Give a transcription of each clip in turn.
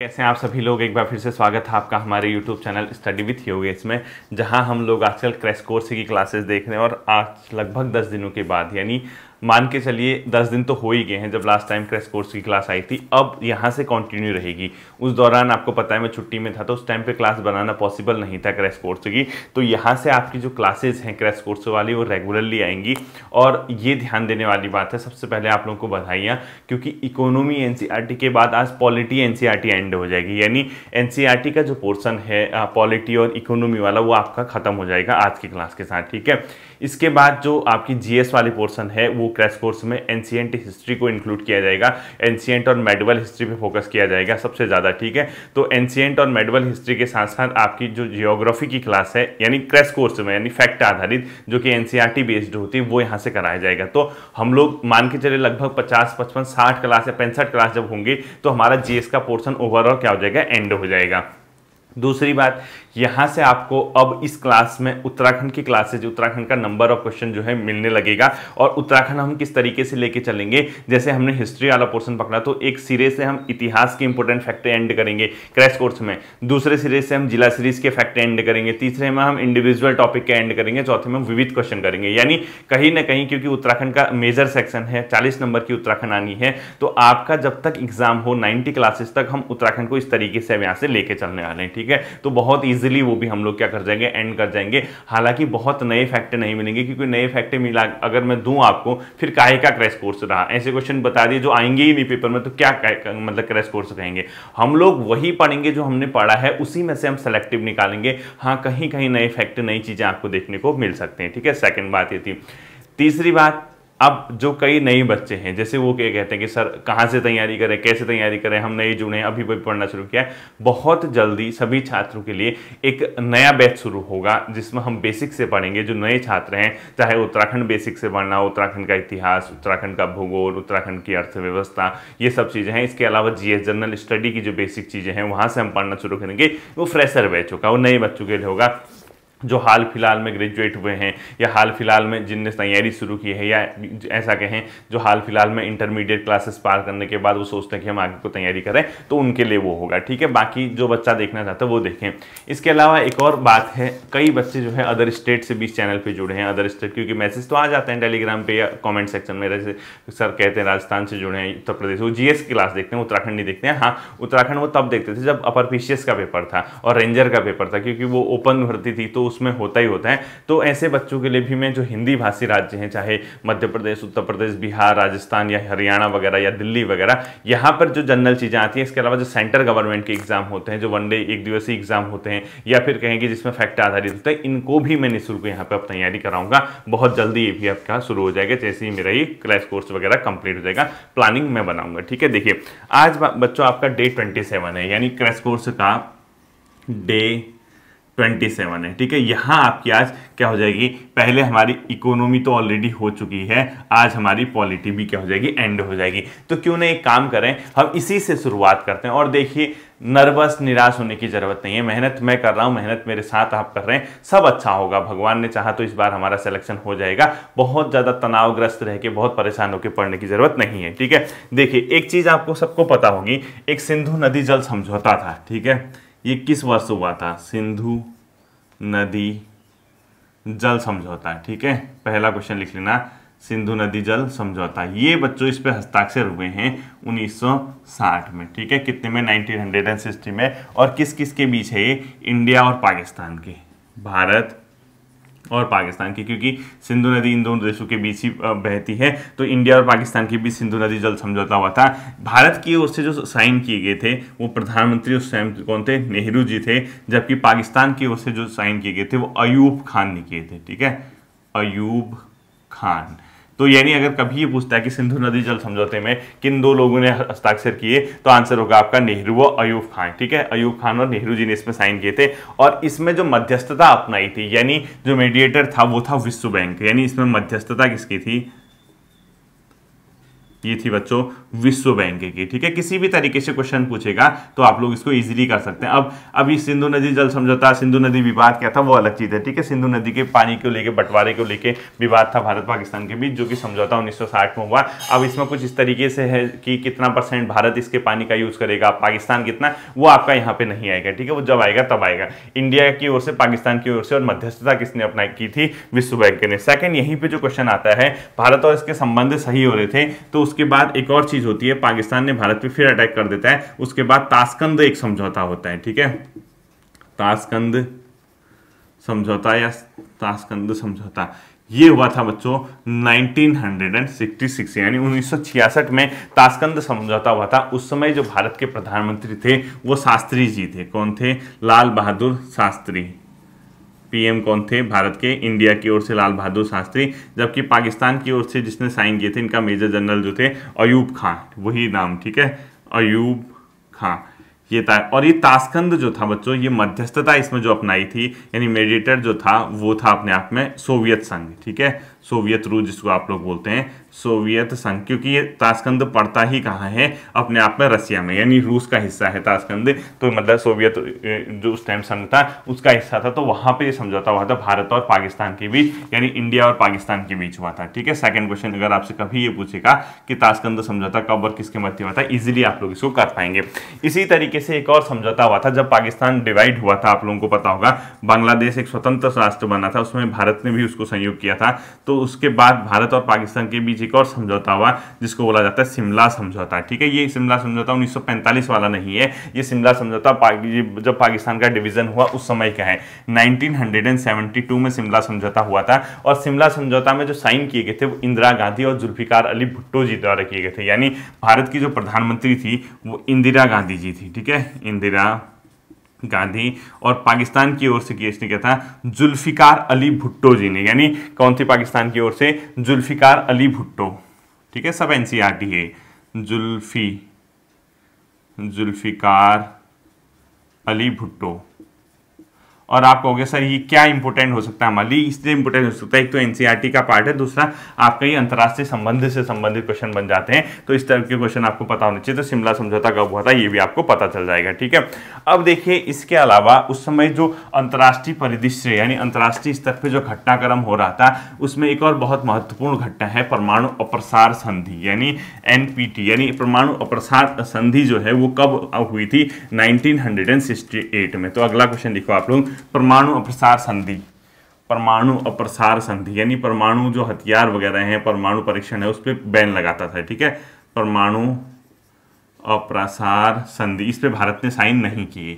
कैसे हैं आप सभी लोग एक बार फिर से स्वागत है आपका हमारे YouTube चैनल स्टडी विथ योगे इसमें जहां हम लोग आजकल क्रैश कोर्स की क्लासेस देख रहे हैं और आज लगभग 10 दिनों के बाद यानी मान के चलिए दस दिन तो हो ही गए हैं जब लास्ट टाइम क्रैश कोर्स की क्लास आई थी अब यहाँ से कंटिन्यू रहेगी उस दौरान आपको पता है मैं छुट्टी में था तो उस टाइम पे क्लास बनाना पॉसिबल नहीं था क्रैश कोर्स की तो यहाँ से आपकी जो क्लासेज हैं क्रैश कोर्स वाली वो रेगुलरली आएंगी और ये ध्यान देने वाली बात है सबसे पहले आप लोगों को बधाइयाँ क्योंकि इकोनॉमी एन e के बाद आज पॉलिटी एन एंड हो जाएगी यानी एन e का जो पोर्सन है पॉलिटी और इकोनॉमी वाला वो आपका ख़त्म हो जाएगा आज की क्लास के साथ ठीक है इसके बाद जो आपकी जीएस वाली पोर्सन है वो क्रैश कोर्स में एनसीएंट हिस्ट्री को इंक्लूड किया जाएगा एनसीएंट और मेडिवल हिस्ट्री पे फोकस किया जाएगा सबसे ज़्यादा ठीक है तो एनसीएंट और मेडिवल हिस्ट्री के साथ साथ आपकी जो जियोग्राफी की क्लास है यानी क्रैश कोर्स में यानी फैक्ट आधारित जो कि एनसीईआरटी बेस्ड e होती है वो यहाँ से कराया जाएगा तो हम लोग मान के चले लगभग पचास पचपन साठ क्लास या पैंसठ क्लास जब होंगी तो हमारा जीएस का पोर्सन ओवरऑल क्या हो जाएगा एंड हो जाएगा दूसरी बात यहाँ से आपको अब इस क्लास में उत्तराखंड की क्लासेज उत्तराखंड का नंबर ऑफ क्वेश्चन जो है मिलने लगेगा और उत्तराखंड हम किस तरीके से लेके चलेंगे जैसे हमने हिस्ट्री वाला पोर्सन पकड़ा तो एक सिरे से हम इतिहास के इंपोर्टेंट फैक्ट्री एंड करेंगे क्रैश कोर्स में दूसरे सिरे से हम जिला सीरीज के फैक्ट्री एंड करेंगे तीसरे में हम इंडिविजुअल टॉपिक के एंड करेंगे चौथे में हम विविध क्वेश्चन करेंगे यानी कहीं ना कहीं क्योंकि उत्तराखंड का मेजर सेक्शन है चालीस नंबर की उत्तराखंड आनी है तो आपका जब तक एग्जाम हो नाइनटी क्लासेस तक हम उत्तराखंड को इस तरीके से यहाँ से लेके चलने वाले हैं ठीक है तो बहुत ईजी इजिली वो भी हम लोग क्या कर जाएंगे एंड कर जाएंगे हालांकि बहुत नए फैक्ट नहीं मिलेंगे क्योंकि नए फैक्ट मिला अगर मैं दूं आपको फिर काहे का क्रैश कोर्स रहा ऐसे क्वेश्चन बता दिए जो आएंगे ही नहीं पेपर में तो क्या मतलब क्रैश कोर्स कहेंगे हम लोग वही पढ़ेंगे जो हमने पढ़ा है उसी में से हम सेलेक्टिव निकालेंगे हाँ कहीं कहीं नए फैक्ट नई चीज़ें आपको देखने को मिल सकते हैं ठीक है सेकेंड बात ये थी तीसरी बात अब जो कई नए बच्चे हैं जैसे वो क्या कहते हैं कि सर कहाँ से तैयारी करें कैसे तैयारी करें हम नए जुड़े हैं अभी भी पढ़ना शुरू किया है बहुत जल्दी सभी छात्रों के लिए एक नया बैच शुरू होगा जिसमें हम बेसिक से पढ़ेंगे जो नए छात्र हैं चाहे उत्तराखंड बेसिक से पढ़ना उत्तराखंड का इतिहास उत्तराखंड का भूगोल उत्तराखंड की अर्थव्यवस्था ये सब चीज़ें हैं इसके अलावा जी जनरल स्टडी की जो बेसिक चीज़ें हैं वहाँ से हम पढ़ना शुरू करेंगे वो फ्रेशर बैच होगा वो नए बच्चों के लिए होगा जो हाल फिलहाल में ग्रेजुएट हुए हैं या हाल फिलहाल में जिनने तैयारी शुरू की है या ऐसा कहें जो हाल फिलहाल में इंटरमीडिएट क्लासेस पार करने के बाद वो सोचते हैं कि हम आगे को तैयारी करें तो उनके लिए वो होगा ठीक है बाकी जो बच्चा देखना चाहता है वो देखें इसके अलावा एक और बात है कई बच्चे जो है अदर स्टेट से भी चैनल पर जुड़े हैं अदर स्टेट क्योंकि मैसेज तो आ जाते हैं टेलीग्राम पर या कॉमेंट सेक्शन में जैसे सर कहते हैं राजस्थान से जुड़े हैं उत्तर प्रदेश वो जी क्लास देखते हैं उत्तराखंड नहीं देखते हैं हाँ उत्तराखंड वो तब देखते थे जब अपर का पेपर था और रेंजर का पेपर था क्योंकि वो ओपन भर्ती थी तो उसमें होता ही होता है तो ऐसे बच्चों के लिए भी मैं जो हिंदी भाषी राज्य हैं चाहे मध्य प्रदेश उत्तर प्रदेश बिहार राजस्थान या हरियाणा वगैरह या दिल्ली वगैरह यहाँ पर जो जनरल चीज़ें आती हैं इसके अलावा जो सेंटर गवर्नमेंट के एग्ज़ाम होते हैं जो वन डे एक दिवसीय एग्ज़ाम होते हैं या फिर कहेंगे जिसमें फैक्ट आधारित होता है इनको भी मैं निःशुल्क यहाँ पर अब तैयारी कराऊंगा बहुत जल्दी ये भी आपका शुरू हो जाएगा जैसे ही मेरा ये क्लास कोर्स वगैरह कंप्लीट हो जाएगा प्लानिंग मैं बनाऊंगा ठीक है देखिए आज बच्चों आपका डे ट्वेंटी सेवन है यानी क्रैश कोर्स का डे ट्वेंटी सेवन है ठीक है यहाँ आपकी आज क्या हो जाएगी पहले हमारी इकोनॉमी तो ऑलरेडी हो चुकी है आज हमारी पॉलिटी भी क्या हो जाएगी एंड हो जाएगी तो क्यों ना एक काम करें हम इसी से शुरुआत करते हैं और देखिए नर्वस निराश होने की ज़रूरत नहीं है मेहनत मैं कर रहा हूँ मेहनत मेरे साथ आप कर रहे हैं सब अच्छा होगा भगवान ने चाहा तो इस बार हमारा सिलेक्शन हो जाएगा बहुत ज़्यादा तनावग्रस्त रह के बहुत परेशान होकर पढ़ने की ज़रूरत नहीं है ठीक है देखिए एक चीज़ आपको सबको पता होगी एक सिंधु नदी जल समझौता था ठीक है ये किस वर्ष हुआ था सिंधु नदी जल समझौता ठीक है पहला क्वेश्चन लिख लेना सिंधु नदी जल समझौता ये बच्चों इस पे हस्ताक्षर हुए हैं 1960 में ठीक है कितने में 1960 में और किस किस के बीच है ये इंडिया और पाकिस्तान के भारत और पाकिस्तान की क्योंकि सिंधु नदी इन दोनों देशों के बीच ही बहती है तो इंडिया और पाकिस्तान के बीच सिंधु नदी जल समझौता हुआ था भारत की ओर से जो साइन किए गए थे वो प्रधानमंत्री उस टाइम कौन थे नेहरू जी थे जबकि पाकिस्तान की ओर से जो साइन किए गए थे वो अयूब खान ने किए थे ठीक है अयूब खान तो यानी अगर कभी ये पूछता है कि सिंधु नदी जल समझौते में किन दो लोगों ने हस्ताक्षर किए तो आंसर होगा आपका नेहरू व अयूब खान ठीक है अयूब खान और नेहरू जी ने इसमें साइन किए थे और इसमें जो मध्यस्थता अपनाई थी यानी जो मीडिएटर था वो था विश्व बैंक यानी इसमें मध्यस्थता किसकी थी ये थी बच्चों विश्व बैंक की ठीक है किसी भी तरीके से क्वेश्चन पूछेगा तो आप लोग इसको इजीली कर सकते हैं अब अभी सिंधु नदी जल समझौता सिंधु नदी विवाद क्या था वो अलग चीज़ है ठीक है सिंधु नदी के पानी को लेके बंटवारे को लेके विवाद था भारत पाकिस्तान के बीच जो कि समझौता 1960 में हुआ अब इसमें कुछ इस तरीके से है कि कितना परसेंट भारत इसके पानी का यूज़ करेगा पाकिस्तान कितना वो आपका यहाँ पर नहीं आएगा ठीक है वो जब आएगा तब आएगा इंडिया की ओर से पाकिस्तान की ओर से और मध्यस्थता किसने अपनाई की थी विश्व बैंक ने सेकेंड यहीं पर जो क्वेश्चन आता है भारत और इसके संबंध सही हो रहे थे तो उसके बाद एक और चीज़ होती है पाकिस्तान ने भारत पे फिर अटैक कर देता है उसके बाद ताशकंद एक समझौता होता है ठीक है ताशकंद समझौता या ताशकंद समझौता ये हुआ था बच्चों 1966 यानी 1966 में ताशकंद समझौता हुआ था उस समय जो भारत के प्रधानमंत्री थे वो शास्त्री जी थे कौन थे लाल बहादुर शास्त्री पीएम कौन थे भारत के इंडिया की ओर से लाल बहादुर शास्त्री जबकि पाकिस्तान की ओर से जिसने साइन किए थे इनका मेजर जनरल जो थे अयूब खां वही नाम ठीक है अयूब खां ये था और ये ताशकंद जो था बच्चों ये मध्यस्थता इसमें जो अपनाई थी यानी मेडिटर जो था वो था अपने आप में सोवियत संघ ठीक है सोवियत रूस जिसको आप लोग बोलते हैं सोवियत संघ क्योंकि ये ताशकंद पड़ता ही कहाँ है अपने आप में रसिया में यानी रूस का हिस्सा है ताशकंद तो मतलब सोवियत जो उस टाइम संघ था उसका हिस्सा था तो वहाँ पे ये समझौता हुआ था भारत और पाकिस्तान के बीच यानी इंडिया और पाकिस्तान के बीच हुआ था ठीक है सेकेंड क्वेश्चन अगर आपसे कभी ये पूछेगा कि ताशकंद समझौता कब और किसके मध्य हुआ था इजिली आप लोग इसको कर पाएंगे इसी तरीके से एक और समझौता हुआ था जब पाकिस्तान डिवाइड हुआ था आप लोगों को पता होगा बांग्लादेश एक स्वतंत्र राष्ट्र बना था उसमें भारत ने भी उसको सहयोग किया था तो उसके बाद भारत और पाकिस्तान के बीच एक और समझौता हुआ जिसको बोला जाता है शिमला समझौता ठीक है ये शिमला समझौता 1945 वाला नहीं है ये शिमला समझौता जब पाकिस्तान का डिवीजन हुआ उस समय का है 1972 में शिमला समझौता हुआ था और शिमला समझौता में जो साइन किए गए थे वो इंदिरा गांधी और जुल्फिकार अली भुट्टो जी द्वारा किए गए थे यानी भारत की जो प्रधानमंत्री थी वो इंदिरा गांधी जी थी ठीक है इंदिरा गांधी और पाकिस्तान की ओर से किसने किया था जुल्फिकार अली भुट्टो जी ने यानी कौन थे पाकिस्तान की ओर से जुल्फिकार अली भुट्टो ठीक है सब एनसीईआरटी है जुल्फी जुल्फिकार अली भुट्टो और आप कहोगे सर ये क्या इंपोर्टेंट हो सकता है हमारे लिए इसलिए इंपोर्टेंट हो सकता है एक तो एनसीईआरटी e का पार्ट है दूसरा आपका ये अंतर्राष्ट्रीय संबंध से संबंधित क्वेश्चन बन जाते हैं तो इस तरह के क्वेश्चन आपको पता होने चाहिए तो शिमला समझौता कब हुआ था ये भी आपको पता चल जाएगा ठीक है अब देखिए इसके अलावा उस समय जो अंतर्राष्ट्रीय परिदृश्य यानी अंतर्राष्ट्रीय स्तर पर जो घटनाक्रम हो रहा था उसमें एक और बहुत महत्वपूर्ण घटना है परमाणु अप्रसार संधि यानी एन यानी परमाणु अप्रसार संधि जो है वो कब हुई थी नाइनटीन में तो अगला क्वेश्चन देखो आप लोग परमाणु अप्रसार संधि परमाणु अप्रसार संधि यानी परमाणु जो हथियार वगैरह हैं परमाणु परीक्षण है उस पर बैन लगाता था ठीक है परमाणु अप्रसार संधि इस पर भारत ने साइन नहीं किए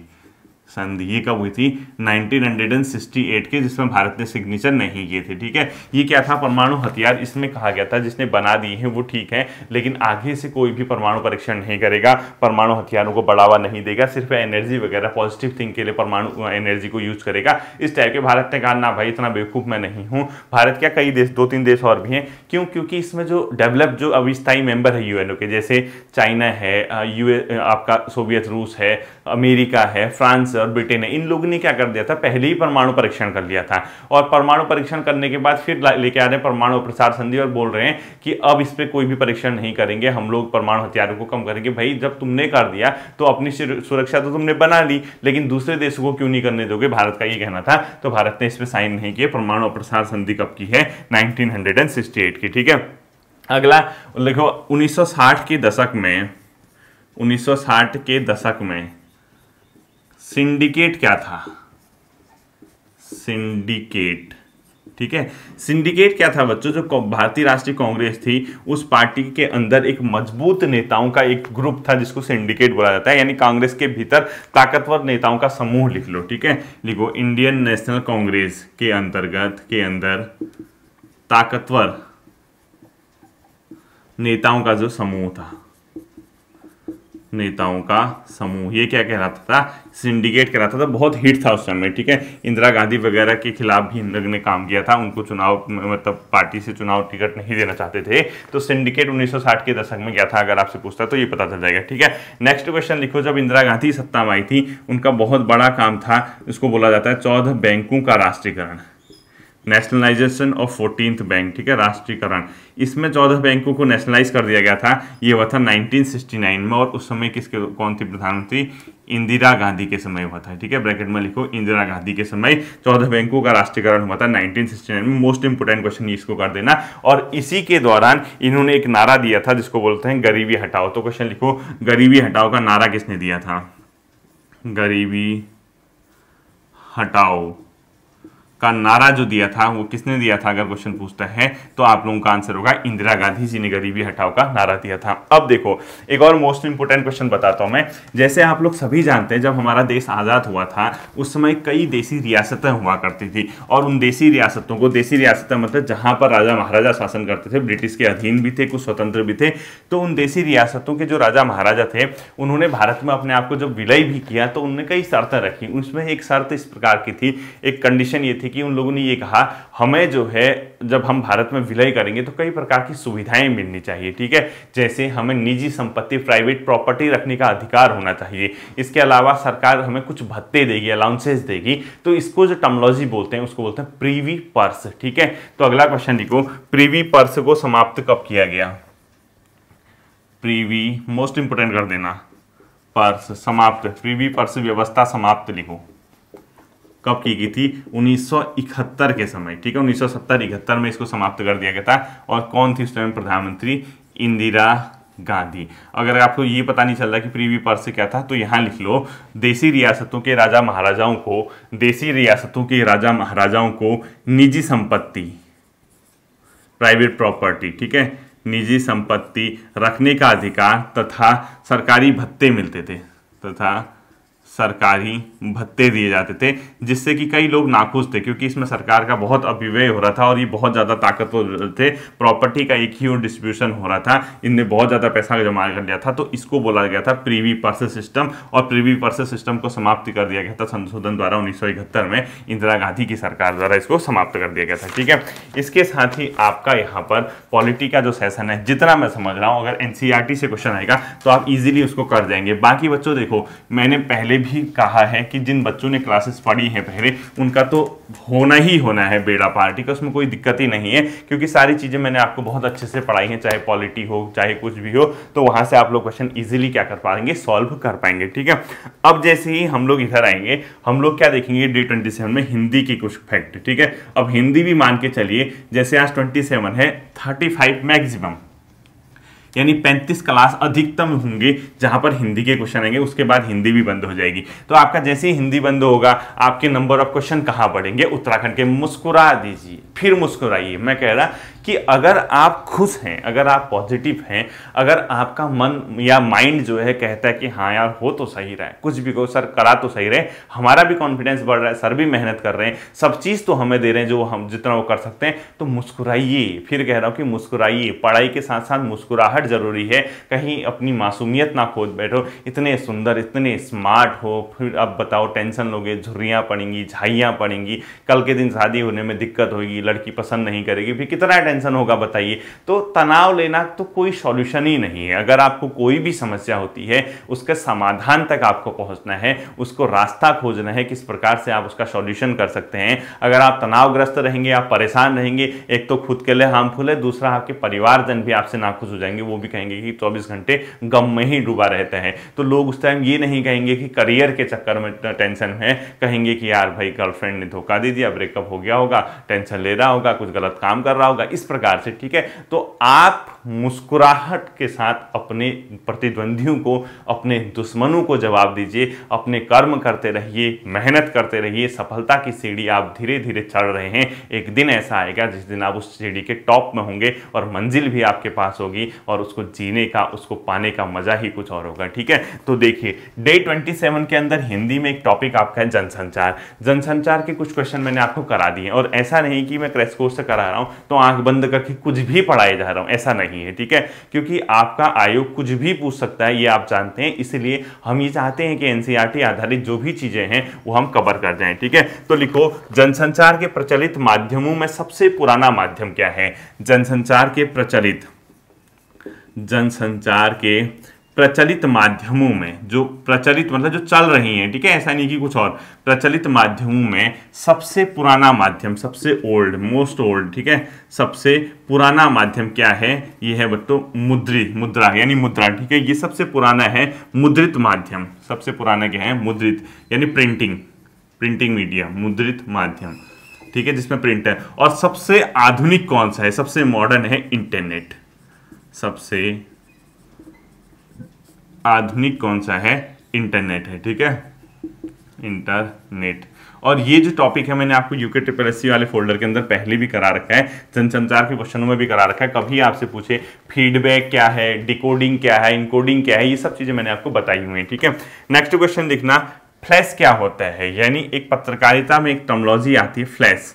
संधि ये कब हुई थी 1968 के जिसमें भारत ने सिग्नेचर नहीं किए थे ठीक है ये क्या था परमाणु हथियार इसमें कहा गया था जिसने बना दिए हैं वो ठीक है लेकिन आगे से कोई भी परमाणु परीक्षण नहीं करेगा परमाणु हथियारों को बढ़ावा नहीं देगा सिर्फ एनर्जी वगैरह पॉजिटिव थिंक के लिए परमाणु एनर्जी को यूज करेगा इस टाइप के भारत ने कहा ना भाई इतना बेवकूफ़ मैं नहीं हूँ भारत क्या कई देश दो तीन देश और भी हैं क्यों क्योंकि इसमें जो डेवलप जो अविस्थाई मेंबर है यूएनओ के जैसे चाइना है यू आपका सोवियत रूस है अमेरिका है फ्रांस और ब्रिटेन है इन लोगों ने क्या कर दिया था पहले ही परमाणु परीक्षण कर लिया था और परमाणु परीक्षण करने के बाद फिर लेके आ रहे हैं परमाणु प्रसार संधि और बोल रहे हैं कि अब इस पर कोई भी परीक्षण नहीं करेंगे हम लोग परमाणु हथियारों को कम करेंगे भाई जब तुमने कर दिया तो अपनी सुरक्षा तो तुमने बना ली लेकिन दूसरे देशों को क्यों नहीं करने दोगे भारत का ये कहना था तो भारत ने इस पर साइन नहीं किया परमाणु प्रसार संधि कब की है नाइनटीन की ठीक है अगला लिखो 1960 के दशक में 1960 के दशक में सिंडिकेट क्या था सिंडिकेट ठीक है सिंडिकेट क्या था बच्चों जो भारतीय राष्ट्रीय कांग्रेस थी उस पार्टी के अंदर एक मजबूत नेताओं का एक ग्रुप था जिसको सिंडिकेट बोला जाता है यानी कांग्रेस के भीतर ताकतवर नेताओं का समूह लिख लो ठीक है लिखो इंडियन नेशनल कांग्रेस के अंतर्गत के अंदर ताकतवर नेताओं का जो समूह था नेताओं का समूह ये क्या कहलाता था सिंडिकेट कहलाता था बहुत हिट था उस समय ठीक है इंदिरा गांधी वगैरह के खिलाफ भी इन लोग ने काम किया था उनको चुनाव मतलब पार्टी से चुनाव टिकट नहीं देना चाहते थे तो सिंडिकेट 1960 के दशक में क्या था अगर आपसे पूछता तो ये पता चल जाएगा ठीक है नेक्स्ट क्वेश्चन लिखो जब इंदिरा गांधी सत्ता में आई थी उनका बहुत बड़ा काम था इसको बोला जाता है चौदह बैंकों का राष्ट्रीयकरण नेशनलाइजेशन ऑफ फोर्टीन बैंक ठीक है राष्ट्रीयकरण इसमें चौदह बैंकों को नेशनलाइज कर दिया गया था ये हुआ था 1969 में और उस समय किसके कौन थी प्रधानमंत्री इंदिरा गांधी के समय हुआ था ठीक है ब्रैकेट में लिखो इंदिरा गांधी के समय चौदह बैंकों का राष्ट्रीयकरण हुआ था 1969 में मोस्ट इंपोर्टेंट क्वेश्चन इसको कर देना और इसी के दौरान इन्होंने एक नारा दिया था जिसको बोलते हैं गरीबी हटाओ तो क्वेश्चन लिखो गरीबी हटाओ का नारा किसने दिया था गरीबी हटाओ का नारा जो दिया था वो किसने दिया था अगर क्वेश्चन पूछता है तो आप लोगों का आंसर होगा इंदिरा गांधी जी ने गरीबी हटाओ का नारा दिया था अब देखो एक और मोस्ट इंपोर्टेंट क्वेश्चन बताता हूँ मैं जैसे आप लोग सभी जानते हैं जब हमारा देश आज़ाद हुआ था उस समय कई देसी रियासतें हुआ करती थी और उन देसी रियासतों को देसी रियासतें मतलब जहाँ पर राजा महाराजा शासन करते थे ब्रिटिश के अधीन भी थे कुछ स्वतंत्र भी थे तो उन देसी रियासतों के जो राजा महाराजा थे उन्होंने भारत में अपने आप को जब विलय भी किया तो उनने कई शर्तें रखी उसमें एक शर्त इस प्रकार की थी एक कंडीशन ये थी कि उन लोगों ने ये कहा हमें जो है जब हम भारत में विलय करेंगे तो कई प्रकार की सुविधाएं मिलनी चाहिए ठीक है जैसे हमें निजी संपत्ति प्राइवेट प्रॉपर्टी रखने का अधिकार होना चाहिए इसके अलावा सरकार हमें कुछ भत्ते देगी अलाउंसेस देगी तो इसको जो टर्मोलॉजी बोलते हैं उसको बोलते हैं प्रीवी पर्स ठीक है तो अगला क्वेश्चन लिखो प्रीवी पर्स को समाप्त कब किया गया प्रीवी मोस्ट इंपोर्टेंट कर देना पर्स समाप्त प्रीवी पर्स व्यवस्था समाप्त लिखो कब की गई थी 1971 के समय ठीक है 1970 सौ में इसको समाप्त कर दिया गया था और कौन थी उस टाइम प्रधानमंत्री इंदिरा गांधी अगर आपको ये पता नहीं चल रहा कि प्रीवी पर्स से क्या था तो यहाँ लिख लो देसी रियासतों के राजा महाराजाओं को देसी रियासतों के राजा महाराजाओं को निजी संपत्ति प्राइवेट प्रॉपर्टी ठीक है निजी संपत्ति रखने का अधिकार तथा सरकारी भत्ते मिलते थे तथा सरकारी भत्ते दिए जाते थे जिससे कि कई लोग नाखुश थे क्योंकि इसमें सरकार का बहुत अपव्यय हो रहा था और ये बहुत ज़्यादा ताकतवर थे प्रॉपर्टी का एक ही और डिस्ट्रीब्यूशन हो रहा था इनने बहुत ज़्यादा पैसा जमा कर लिया था तो इसको बोला गया था प्रीवी पर्स सिस्टम और प्रीवी पर्स सिस्टम को समाप्त कर दिया गया था संशोधन द्वारा उन्नीस में इंदिरा गांधी की सरकार द्वारा इसको समाप्त कर दिया गया था ठीक है इसके साथ ही आपका यहाँ पर पॉलिटी का जो सेशन है जितना मैं समझ रहा हूँ अगर एन e से क्वेश्चन आएगा तो आप इजीली उसको कर जाएंगे बाकी बच्चों देखो मैंने पहले भी कहा है कि जिन बच्चों ने क्लासेस पढ़ी हैं पहले उनका तो होना ही होना है बेड़ा पार्टी का उसमें कोई दिक्कत ही नहीं है क्योंकि सारी चीज़ें मैंने आपको बहुत अच्छे से पढ़ाई हैं चाहे पॉलिटी हो चाहे कुछ भी हो तो वहाँ से आप लोग क्वेश्चन ईजिली क्या कर पाएंगे सॉल्व कर पाएंगे ठीक है अब जैसे ही हम लोग इधर आएंगे हम लोग क्या देखेंगे डी ट्वेंटी सेवन में हिंदी की कुछ फैक्ट ठीक है अब हिंदी भी मान के चलिए जैसे आज ट्वेंटी सेवन है थर्टी फाइव मैक्सिमम यानी 35 क्लास अधिकतम होंगे जहां पर हिंदी के क्वेश्चन आएंगे उसके बाद हिंदी भी बंद हो जाएगी तो आपका जैसे ही हिंदी बंद होगा आपके नंबर ऑफ क्वेश्चन कहाँ बढ़ेंगे उत्तराखंड के मुस्कुरा दीजिए फिर मुस्कुराइए मैं कह रहा कि अगर आप खुश हैं अगर आप पॉजिटिव हैं अगर आपका मन या माइंड जो है कहता है कि हाँ यार हो तो सही रहा है कुछ भी को सर करा तो सही रहे हमारा भी कॉन्फिडेंस बढ़ रहा है सर भी मेहनत कर रहे हैं सब चीज़ तो हमें दे रहे हैं जो हम जितना वो कर सकते हैं तो मुस्कुराइए फिर कह रहा हूँ कि मुस्कुराइए पढ़ाई के साथ साथ मुस्कुराहट ज़रूरी है कहीं अपनी मासूमियत ना खोज बैठो इतने सुंदर इतने स्मार्ट हो फिर अब बताओ टेंशन लोगे झुर्रियाँ पड़ेंगी झाइयाँ पड़ेंगी कल के दिन शादी होने में दिक्कत होगी लड़की पसंद नहीं करेगी फिर कितना टेंशन टेंशन होगा बताइए तो तनाव लेना तो कोई सॉल्यूशन ही नहीं है अगर आपको कोई भी समस्या होती है उसके समाधान तक आपको पहुंचना है उसको रास्ता खोजना है किस प्रकार से आप उसका सॉल्यूशन कर सकते हैं अगर आप तनावग्रस्त रहेंगे आप परेशान रहेंगे एक तो खुद के लिए हार्मफुल है दूसरा आपके परिवारजन भी आपसे नाखुश हो जाएंगे वो भी कहेंगे कि चौबीस घंटे गम में ही डूबा रहते हैं तो लोग उस टाइम ये नहीं कहेंगे कि करियर के चक्कर में टेंशन है कहेंगे कि यार भाई गर्लफ्रेंड ने धोखा दे दिया ब्रेकअप हो गया होगा टेंशन ले रहा होगा कुछ गलत काम कर रहा होगा इस इस प्रकार से ठीक है तो आप मुस्कुराहट के साथ अपने प्रतिद्वंदियों को अपने दुश्मनों को जवाब दीजिए अपने कर्म करते रहिए मेहनत करते रहिए सफलता की सीढ़ी आप धीरे धीरे चढ़ रहे हैं एक दिन ऐसा आएगा जिस दिन आप उस सीढ़ी के टॉप में होंगे और मंजिल भी आपके पास होगी और उसको जीने का उसको पाने का मजा ही कुछ और होगा ठीक है तो देखिए डे ट्वेंटी के अंदर हिंदी में एक टॉपिक आपका है जनसंचार जनसंचार के कुछ क्वेश्चन मैंने आपको करा दिए और ऐसा नहीं कि मैं क्रेस कोर्स से करा रहा हूं तो आंख बंद करके कुछ भी पढ़ाया जा रहा हूं ऐसा नहीं है ठीक है क्योंकि आपका आयोग कुछ भी पूछ सकता है ये आप जानते हैं इसलिए हम ये चाहते हैं कि एनसीईआरटी आधारित जो भी चीज़ें हैं वो हम कवर कर जाए ठीक है तो लिखो जनसंचार के प्रचलित माध्यमों में सबसे पुराना माध्यम क्या है जनसंचार के प्रचलित जनसंचार के प्रचलित माध्यमों में जो प्रचलित मतलब जो चल रही हैं ठीक है ऐसा नहीं कि कुछ और प्रचलित माध्यमों में सबसे पुराना माध्यम सबसे ओल्ड मोस्ट ओल्ड ठीक है सबसे पुराना माध्यम क्या है ये है बट्टो मुद्री मुद्रा यानी मुद्रा ठीक है ये सबसे पुराना है मुद्रित माध्यम सबसे पुराना क्या है मुद्रित यानी प्रिंटिंग प्रिंटिंग मीडिया मुद्रित माध्यम ठीक है जिसमें प्रिंट है और सबसे आधुनिक कौन सा है सबसे मॉडर्न है इंटरनेट सबसे आधुनिक कौन सा है इंटरनेट है ठीक है इंटरनेट और ये जो टॉपिक है मैंने आपको यूके ट्रिपल एस वाले फोल्डर के अंदर पहले भी करा रखा है जनसंचार के क्वेश्चनों में भी करा रखा है कभी आपसे पूछे फीडबैक क्या है डिकोडिंग क्या है इनकोडिंग क्या है ये सब चीज़ें मैंने आपको बताई हुई है ठीक है नेक्स्ट क्वेश्चन देखना फ्लैश क्या होता है यानी एक पत्रकारिता में एक टर्मोलॉजी आती है फ्लैश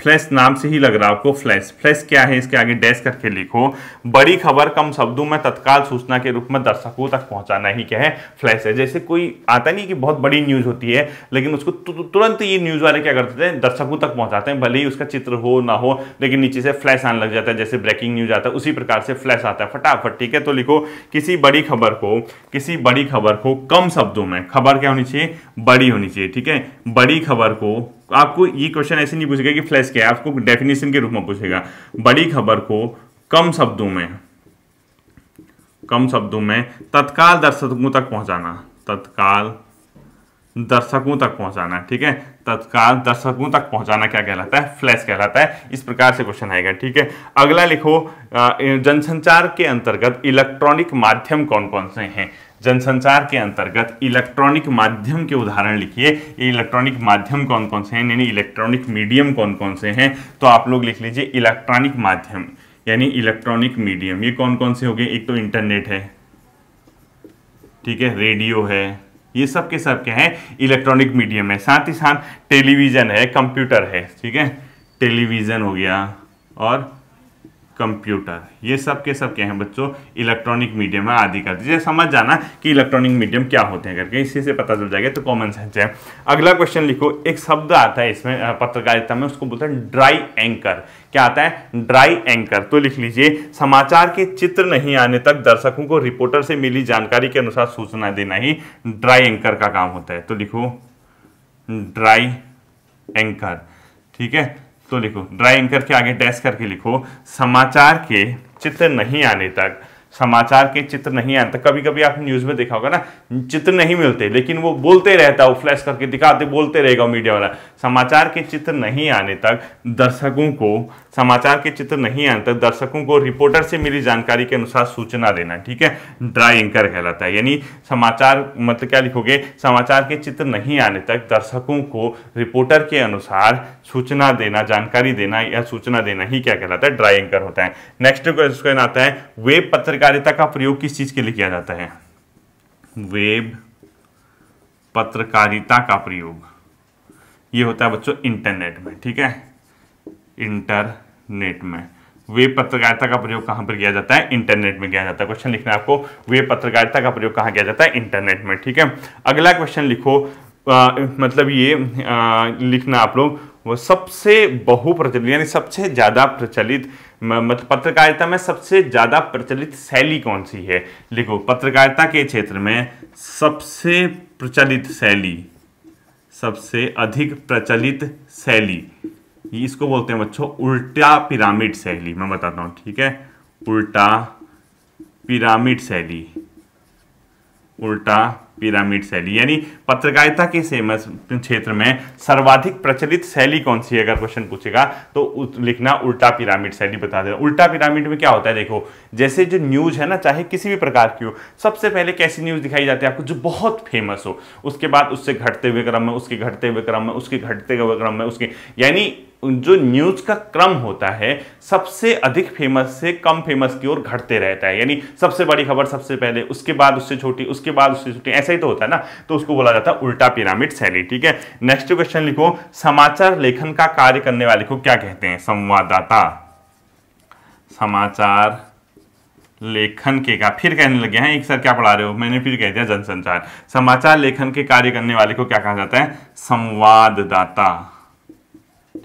फ्लैश नाम से ही लग रहा है आपको फ्लैश फ्लैश क्या है इसके आगे डैश करके लिखो बड़ी खबर कम शब्दों में तत्काल सूचना के रूप में दर्शकों तक पहुंचाना ही क्या है फ्लैश है जैसे कोई आता नहीं कि बहुत बड़ी न्यूज़ होती है लेकिन उसको तुरंत ये न्यूज़ वाले क्या करते हैं दर्शकों तक पहुंचाते हैं भले ही उसका चित्र हो ना हो लेकिन नीचे से फ्लैश आने लग जाता है जैसे ब्रेकिंग न्यूज़ आता है उसी प्रकार से फ्लैश आता है फटाफट ठीक है तो लिखो किसी बड़ी खबर को किसी बड़ी खबर को कम शब्दों में खबर क्या होनी चाहिए बड़ी होनी चाहिए ठीक है बड़ी खबर को आपको ये क्वेश्चन ऐसे नहीं पूछेगा कि फ्लैश क्या है आपको डेफिनेशन के रूप में पूछेगा बड़ी खबर को कम शब्दों में कम शब्दों में तत्काल दर्शकों तक पहुंचाना तत्काल दर्शकों तक पहुंचाना ठीक है तत्काल दर्शकों तक पहुंचाना क्या कहलाता है फ्लैश कहलाता है इस प्रकार से क्वेश्चन आएगा ठीक है अगला लिखो जनसंचार के अंतर्गत इलेक्ट्रॉनिक माध्यम कौन कौन से हैं जनसंचार के अंतर्गत इलेक्ट्रॉनिक माध्यम के उदाहरण लिखिए ये इलेक्ट्रॉनिक माध्यम कौन कौन से हैं यानी इलेक्ट्रॉनिक मीडियम कौन कौन से हैं तो आप लोग लिख लीजिए इलेक्ट्रॉनिक माध्यम यानी इलेक्ट्रॉनिक मीडियम ये कौन कौन से हो गए एक तो इंटरनेट है ठीक है रेडियो है ये सब के सब क्या है इलेक्ट्रॉनिक मीडियम है साथ ही साथ टेलीविज़न है कंप्यूटर है ठीक है टेलीविज़न हो गया और कंप्यूटर ये सब के सब क्या हैं बच्चों इलेक्ट्रॉनिक मीडियम है आदि कर दीजिए समझ जाना कि इलेक्ट्रॉनिक मीडियम क्या होते हैं करके इसी से पता चल जाएगा तो कॉमन सेंस है अगला क्वेश्चन लिखो एक शब्द आता है इसमें पत्रकारिता में उसको बोलते हैं ड्राई एंकर क्या आता है ड्राई एंकर तो लिख लीजिए समाचार के चित्र नहीं आने तक दर्शकों को रिपोर्टर से मिली जानकारी के अनुसार सूचना देना ही ड्राई एंकर का काम होता है तो लिखो ड्राई एंकर ठीक है तो लिखो ड्राइंग करके आगे डैश करके लिखो समाचार के चित्र नहीं आने तक समाचार के चित्र नहीं आते तो कभी कभी आपने न्यूज़ में देखा होगा ना चित्र नहीं मिलते लेकिन वो बोलते रहता वो फ्लैश करके दिखाते बोलते रहेगा मीडिया वाला समाचार के चित्र नहीं आने तक दर्शकों को समाचार के चित्र नहीं आने तक दर्शकों को रिपोर्टर से मिली जानकारी के अनुसार सूचना देना ठीक है ड्राई एंकर कहलाता है यानी समाचार मतलब क्या लिखोगे समाचार के चित्र नहीं आने तक दर्शकों को रिपोर्टर के अनुसार सूचना देना जानकारी देना या सूचना देना ही क्या कहलाता है ड्राई एंकर होता है नेक्स्ट क्वेश्चन आता है वेब पत्रकार पत्रकारिता का प्रयोग किस चीज़ के लिए किया जाता है वेब पत्रकारिता का प्रयोग ये होता है बच्चों इंटरनेट में ठीक है इंटरनेट में वे पत्रकारिता का प्रयोग कहां पर किया जाता है इंटरनेट में किया जाता है क्वेश्चन लिखना है आपको वे पत्रकारिता का प्रयोग कहां किया जाता है इंटरनेट में ठीक है अगला क्वेश्चन लिखो आ, मतलब ये आ, लिखना आप लोग वो सबसे बहुप्रचलित यानी सबसे ज़्यादा प्रचलित मतलब पत्रकारिता में सबसे ज़्यादा प्रचलित शैली कौन सी है लिखो पत्रकारिता के क्षेत्र में सबसे प्रचलित शैली सबसे अधिक प्रचलित शैली इसको बोलते हैं बच्चों उल्टा पिरामिड शैली मैं बताता हूं ठीक है उल्टा पिरामिड शैली उल्टा पिरामिड शैली यानी पत्रकारिता के सेमस क्षेत्र में सर्वाधिक प्रचलित शैली कौन सी है अगर क्वेश्चन पूछेगा तो लिखना उल्टा पिरामिड शैली बता देना उल्टा पिरामिड में क्या होता है देखो जैसे जो न्यूज़ है ना चाहे किसी भी प्रकार की हो सबसे पहले कैसी न्यूज़ दिखाई जाती है आपको जो बहुत फेमस हो उसके बाद उससे घटते हुए क्रम में उसके घटते हुए क्रम में उसके घटते हुए क्रम में उसके यानी जो न्यूज़ का क्रम होता है सबसे अधिक फेमस से कम फेमस की ओर घटते रहता है यानी सबसे बड़ी खबर सबसे पहले उसके बाद उससे छोटी उसके बाद उससे छोटी ऐसा ही तो होता है ना तो उसको बोला जाता है उल्टा पिरामिड शैली ठीक है नेक्स्ट क्वेश्चन लिखो समाचार लेखन का कार्य करने वाले को क्या कहते हैं संवाददाता समाचार लेखन के का फिर कहने लगे हैं एक सर क्या पढ़ा रहे हो मैंने फिर कह दिया जनसंचार समाचार लेखन के कार्य करने वाले को क्या कहा जाता है संवाददाता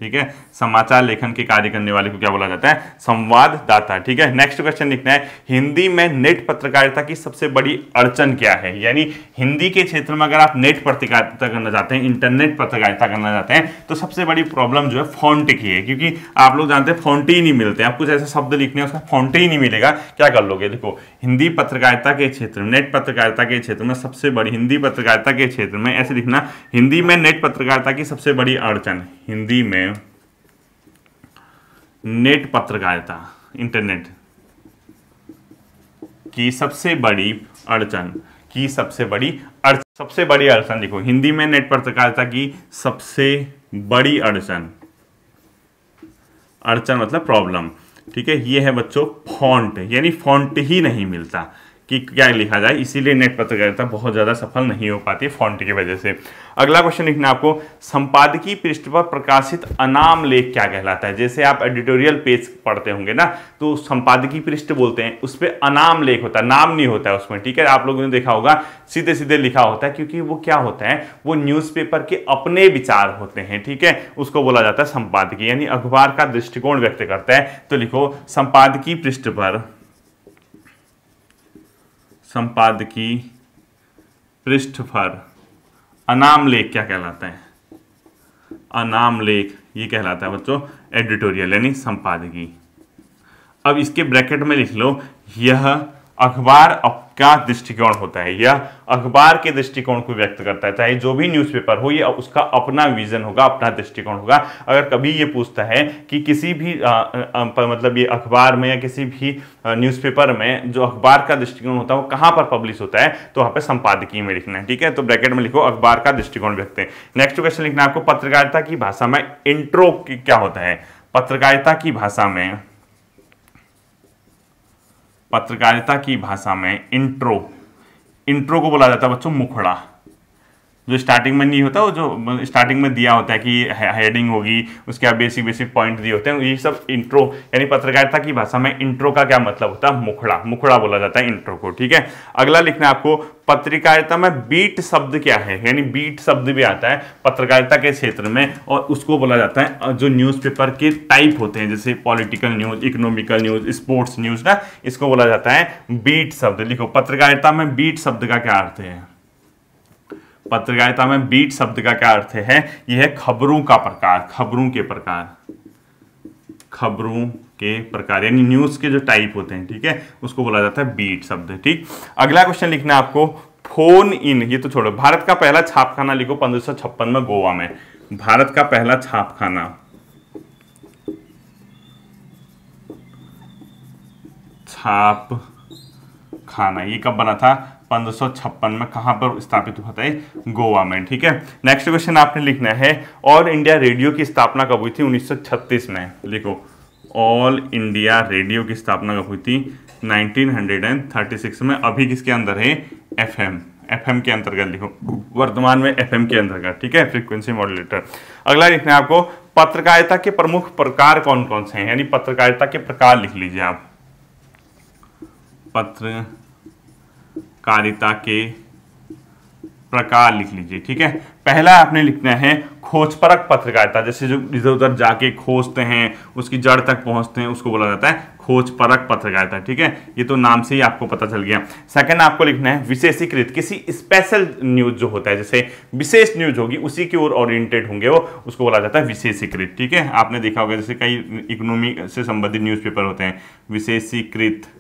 ठीक है समाचार लेखन के कार्य करने वाले को क्या बोला जाता है संवाददाता ठीक है नेक्स्ट क्वेश्चन लिखना है हिंदी में नेट पत्रकारिता की सबसे बड़ी अड़चन क्या है यानी हिंदी के क्षेत्र में अगर आप नेट पत्रकारिता करना चाहते हैं इंटरनेट पत्रकारिता करना चाहते हैं तो सबसे बड़ी प्रॉब्लम जो है फॉन्ट की है क्योंकि आप लोग जानते हैं फॉन्ट ही नहीं मिलते आप कुछ ऐसे शब्द लिखने उसका फॉन्ट ही नहीं मिलेगा क्या कर लोगे देखो हिंदी पत्रकारिता के क्षेत्र में नेट पत्रकारिता के क्षेत्र में सबसे बड़ी हिंदी पत्रकारिता के क्षेत्र में ऐसे लिखना हिंदी में नेट पत्रकारिता की सबसे बड़ी अड़चन हिंदी में नेट पत्रकारिता इंटरनेट की सबसे बड़ी अड़चन की सबसे बड़ी अड़चन सबसे बड़ी अड़चन देखो हिंदी में नेट पत्रकारिता की सबसे बड़ी अड़चन अड़चन मतलब प्रॉब्लम ठीक है ये है बच्चों फॉन्ट यानी फॉन्ट ही नहीं मिलता कि क्या लिखा जाए इसीलिए नेट पत्रकारिता बहुत ज़्यादा सफल नहीं हो पाती है फॉन्ट की वजह से अगला क्वेश्चन लिखना आपको संपादकीय पृष्ठ पर प्रकाशित अनाम लेख क्या कहलाता है जैसे आप एडिटोरियल पेज पढ़ते होंगे ना तो संपादकीय पृष्ठ बोलते हैं उस पर अनाम लेख होता है नाम नहीं होता है उसमें ठीक है आप लोगों ने देखा होगा सीधे सीधे लिखा होता है क्योंकि वो क्या होता है वो न्यूज़पेपर के अपने विचार होते हैं ठीक है उसको बोला जाता है संपादकीय यानी अखबार का दृष्टिकोण व्यक्त करता है तो लिखो संपादकीय पृष्ठ पर संपादकीय पृष्ठ पर अनाम लेख क्या कहलाता है अनाम लेख ये कहलाता है बच्चों एडिटोरियल यानी संपादकीय अब इसके ब्रैकेट में लिख लो यह अखबार का दृष्टिकोण होता है यह अखबार के दृष्टिकोण को व्यक्त करता है चाहे जो भी न्यूज़पेपर हो या उसका अपना विजन होगा अपना दृष्टिकोण होगा अगर कभी ये पूछता है कि किसी भी आ, आ, मतलब ये अखबार में या किसी भी न्यूज़पेपर में जो अखबार का दृष्टिकोण होता है वो कहाँ पर पब्लिश होता है तो वहाँ पर संपादकीय में लिखना है ठीक है तो ब्रैकेट में लिखो अखबार का दृष्टिकोण व्यक्त है नेक्स्ट क्वेश्चन लिखना है आपको पत्रकारिता की भाषा में इंट्रो क्या होता है पत्रकारिता की भाषा में पत्रकारिता की भाषा में इंट्रो इंट्रो को बोला जाता है बच्चों मुखड़ा जो स्टार्टिंग में नहीं होता वो जो स्टार्टिंग मतलब में दिया होता है कि हेडिंग होगी उसके बाद बेसिक बेसिक पॉइंट दिए होते हैं ये सब इंट्रो यानी पत्रकारिता की भाषा में इंट्रो का क्या मतलब होता है मुखड़ा मुखड़ा बोला जाता है इंट्रो को ठीक है अगला लिखना है आपको पत्रकारिता में बीट शब्द क्या है यानी बीट शब्द भी आता है पत्रकारिता के क्षेत्र में और उसको बोला जाता है जो न्यूज़पेपर के टाइप होते हैं जैसे political news economical news sports news ना इसको बोला जाता है बीट शब्द लिखो पत्रकारिता में बीट शब्द का क्या अर्थ है पत्रकारिता में बीट शब्द का क्या अर्थ है यह है खबरों का प्रकार खबरों के प्रकार खबरों के प्रकार यानी न्यूज के जो टाइप होते हैं ठीक है उसको बोला जाता है बीट शब्द ठीक अगला क्वेश्चन लिखना आपको फोन इन ये तो छोड़ो भारत का पहला छापखाना लिखो पंद्रह में गोवा में भारत का पहला छापखाना छाप खाना ये कब बना था 1556 में कहां पर स्थापित हुआ था गोवा में ठीक है नेक्स्ट क्वेश्चन आपने लिखना है ऑल इंडिया रेडियो की स्थापना कब हुई थी 1936 में लिखो ऑल इंडिया रेडियो की स्थापना कब हुई थी 1936 में अभी किसके अंदर है एफ एफएम के अंतर्गत लिखो वर्तमान में एफएम के अंतर्गत ठीक है फ्रीक्वेंसी मॉड्यूलेटर अगला लिखना है आपको पत्रकारिता के प्रमुख प्रकार कौन कौन से हैं यानी पत्रकारिता के प्रकार लिख लीजिए आप पत्र कारिता के प्रकार लिख लीजिए ठीक है पहला आपने लिखना है खोजपरक पत्रकारिता जैसे जो इधर उधर जाके खोजते हैं उसकी जड़ तक पहुंचते हैं उसको बोला जाता है खोजपरक पत्रकारिता ठीक है ये तो नाम से ही आपको पता चल गया सेकंड आपको लिखना है विशेषीकृत किसी स्पेशल न्यूज जो होता है जैसे विशेष न्यूज होगी उसी की ओर ओरिएंटेड होंगे वो उसको बोला जाता है विशेषीकृत ठीक है आपने देखा होगा जैसे कई इकोनॉमी से संबंधित न्यूज होते हैं विशेषीकृत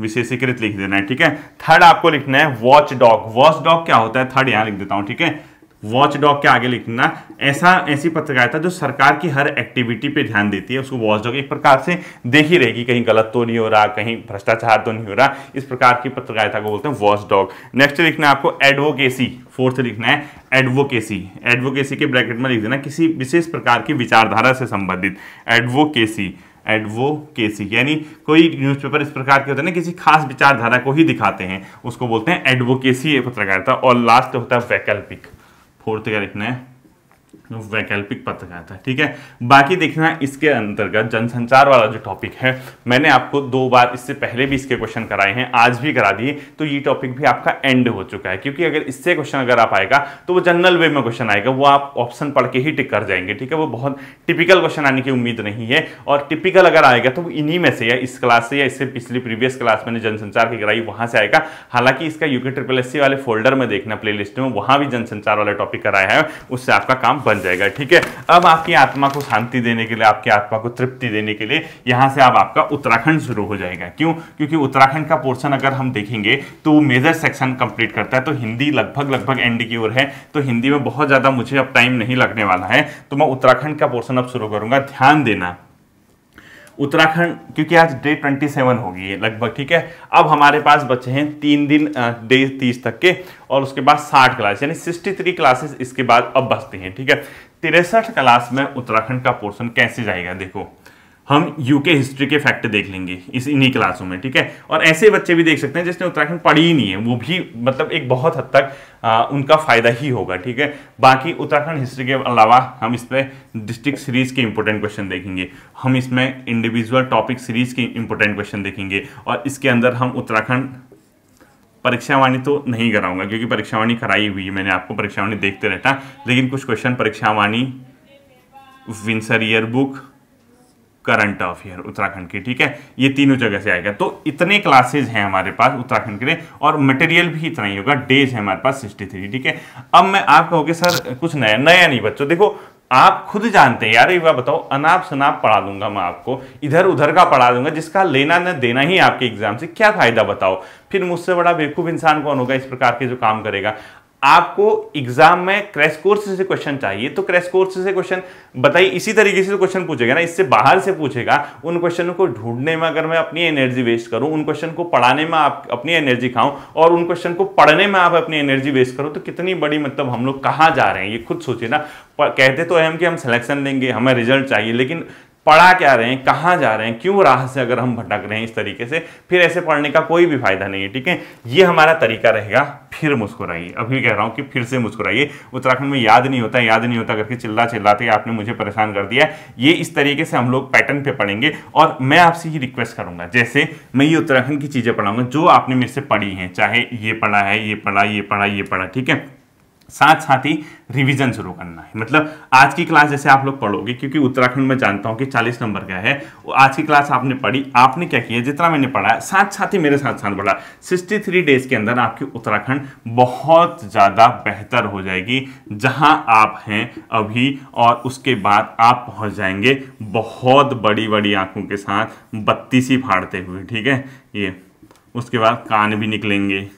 विशेषीकृत लिख देना है ठीक है थर्ड आपको लिखना है वॉच डॉग वॉच डॉग क्या होता है थर्ड यहाँ लिख देता हूँ ठीक है वॉच डॉग के आगे लिखना ऐसा ऐसी पत्रकारिता जो सरकार की हर एक्टिविटी पे ध्यान देती है उसको वॉच डॉग एक प्रकार से देख ही रहेगी कहीं गलत तो नहीं हो रहा कहीं भ्रष्टाचार तो नहीं हो रहा इस प्रकार की पत्रकारिता को बोलते हैं वॉच डॉग नेक्स्ट लिखना है आपको एडवोकेसी फोर्थ लिखना है एडवोकेसी एडवोकेसी के ब्रैकेट में लिख देना किसी विशेष प्रकार की विचारधारा से संबंधित एडवोकेसी एडवोकेसी यानी कोई न्यूज़पेपर इस प्रकार के होते हैं ना किसी खास विचारधारा को ही दिखाते हैं उसको बोलते हैं एडवोकेसी पत्रकारिता और लास्ट होता है वैकल्पिक फोर्थ क्या लिखना है वैकल्पिक पत्रकारिता ठीक है बाकी देखना इसके अंतर्गत जनसंचार वाला जो टॉपिक है मैंने आपको दो बार इससे पहले भी इसके क्वेश्चन कराए हैं आज भी करा दिए तो ये टॉपिक भी आपका एंड हो चुका है क्योंकि अगर इससे क्वेश्चन अगर आप आएगा तो वो जनरल वे में क्वेश्चन आएगा वो आप ऑप्शन पढ़ के ही टिक कर जाएंगे ठीक है वो बहुत टिपिकल क्वेश्चन आने की उम्मीद नहीं है और टिपिकल अगर आएगा तो इन्हीं में से या इस क्लास से या इससे पिछली प्रीवियस क्लास मैंने जनसंचार की कराई वहाँ से आएगा हालांकि इसका यूके ट्रिपल एस वाले फोल्डर में देखना प्ले में वहाँ भी जनसंचार वाला टॉपिक कराया है उससे आपका काम बन बन जाएगा ठीक है अब आपकी आत्मा को शांति देने के लिए आपकी आत्मा को तृप्ति देने के लिए यहां से अब आपका उत्तराखंड शुरू हो जाएगा क्यों क्योंकि उत्तराखंड का पोर्शन अगर हम देखेंगे तो मेजर सेक्शन कंप्लीट करता है तो हिंदी लगभग लगभग एंड की ओर है तो हिंदी में बहुत ज़्यादा मुझे अब टाइम नहीं लगने वाला है तो मैं उत्तराखंड का पोर्सन अब शुरू करूंगा ध्यान देना उत्तराखंड क्योंकि आज डे ट्वेंटी सेवन होगी लगभग ठीक है अब हमारे पास बचे हैं तीन दिन डे तीस तक के और उसके बाद साठ क्लास यानी सिक्सटी थ्री क्लासेस इसके बाद अब बचते हैं ठीक है तिरसठ क्लास में उत्तराखंड का पोर्शन कैसे जाएगा देखो हम यूके हिस्ट्री के फैक्ट देख लेंगे इस इन्हीं क्लासों में ठीक है और ऐसे बच्चे भी देख सकते हैं जिसने उत्तराखंड पढ़ी ही नहीं है वो भी मतलब एक बहुत हद तक आ, उनका फायदा ही होगा ठीक है बाकी उत्तराखंड हिस्ट्री के अलावा हम इस पर डिस्ट्रिक्ट सीरीज के इंपॉर्टेंट क्वेश्चन देखेंगे हम इसमें इंडिविजुअल टॉपिक सीरीज के इंपॉर्टेंट क्वेश्चन देखेंगे और इसके अंदर हम उत्तराखंड परीक्षावाणी तो नहीं कराऊंगा क्योंकि परीक्षावाणी कराई हुई है मैंने आपको परीक्षावाणी देखते रहता लेकिन कुछ question Parikshavani Winsar year book current affair Uttarakhand के ठीक है ये तीनों जगह से आएगा तो इतने क्लासेज हैं हमारे पास उत्तराखंड के लिए और मटेरियल भी इतना ही होगा डेज है हमारे पास सिक्सटी थ्री ठीक है अब मैं आप कहोगे सर कुछ नया नया नहीं बच्चों देखो आप खुद जानते हैं यार युवा बताओ अनाप शनाप पढ़ा दूंगा मैं आपको इधर उधर का पढ़ा दूंगा जिसका लेना न देना ही आपके एग्जाम से क्या फायदा बताओ फिर मुझसे बड़ा बेवकूफ़ इंसान कौन होगा इस प्रकार के जो काम करेगा आपको एग्जाम में क्रैश कोर्स से क्वेश्चन चाहिए तो क्रैश कोर्स से क्वेश्चन बताइए इसी तरीके से क्वेश्चन तो पूछेगा ना इससे बाहर से पूछेगा उन क्वेश्चनों को ढूंढने में अगर मैं अपनी एनर्जी वेस्ट करूं उन क्वेश्चन को पढ़ाने में आप अपनी एनर्जी खाऊं और उन क्वेश्चन को पढ़ने में आप अपनी एनर्जी वेस्ट करो तो कितनी बड़ी मतलब हम लोग कहाँ जा रहे हैं ये खुद सोचिए ना कहते तो हम कि हम सिलेक्शन लेंगे हमें रिजल्ट चाहिए लेकिन पढ़ा क्या रहे हैं कहाँ जा रहे हैं क्यों राह से अगर हम भटक रहे हैं इस तरीके से फिर ऐसे पढ़ने का कोई भी फायदा नहीं है ठीक है ये हमारा तरीका रहेगा फिर मुस्कुराइए अभी कह रहा हूँ कि फिर से मुस्कुराइए उत्तराखंड में याद नहीं होता याद नहीं होता करके चिल्ला चिल्लाते आपने मुझे परेशान कर दिया ये इस तरीके से हम लोग पैटर्न पर पढ़ेंगे और मैं आपसे ही रिक्वेस्ट करूँगा जैसे मैं ये उत्तराखंड की चीज़ें पढ़ाऊंगा जो आपने मेरे से पढ़ी हैं चाहे ये पढ़ा है ये पढ़ा ये पढ़ा ये पढ़ा ठीक है साथ साथ ही रिवीजन शुरू करना है मतलब आज की क्लास जैसे आप लोग पढ़ोगे क्योंकि उत्तराखंड में जानता हूँ कि 40 नंबर का है आज की क्लास आपने पढ़ी आपने क्या किया जितना मैंने पढ़ा है साथ साथ ही मेरे साथ साथ पढ़ा 63 डेज के अंदर आपकी उत्तराखंड बहुत ज़्यादा बेहतर हो जाएगी जहाँ आप हैं अभी और उसके बाद आप पहुँच जाएंगे बहुत बड़ी बड़ी आँखों के साथ बत्तीसी फाड़ते हुए ठीक है ये उसके बाद कान भी निकलेंगे